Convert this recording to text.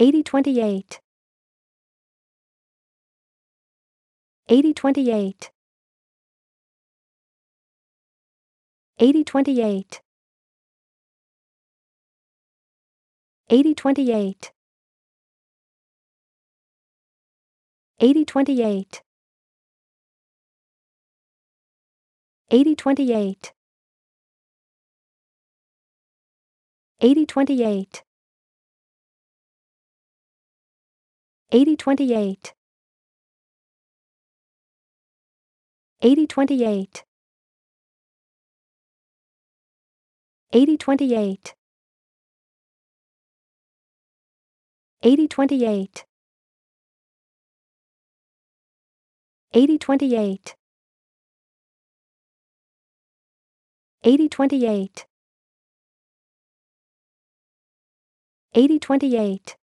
8028 8028 8028 8028 8028 8028 8028 8028 8028 8028 8028 8028 8028 8028